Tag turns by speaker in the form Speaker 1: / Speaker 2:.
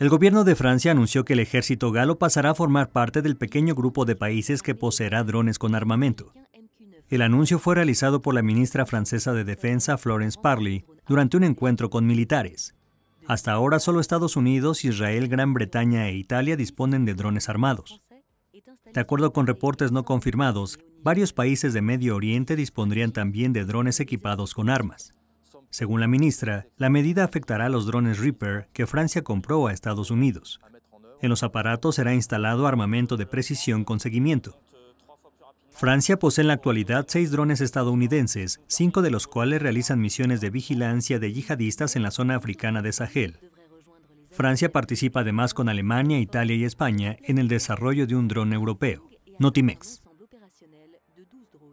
Speaker 1: El gobierno de Francia anunció que el ejército galo pasará a formar parte del pequeño grupo de países que poseerá drones con armamento. El anuncio fue realizado por la ministra francesa de Defensa, Florence Parly, durante un encuentro con militares. Hasta ahora solo Estados Unidos, Israel, Gran Bretaña e Italia disponen de drones armados. De acuerdo con reportes no confirmados, varios países de Medio Oriente dispondrían también de drones equipados con armas. Según la ministra, la medida afectará a los drones Reaper que Francia compró a Estados Unidos. En los aparatos será instalado armamento de precisión con seguimiento. Francia posee en la actualidad seis drones estadounidenses, cinco de los cuales realizan misiones de vigilancia de yihadistas en la zona africana de Sahel. Francia participa además con Alemania, Italia y España en el desarrollo de un dron europeo, Notimex.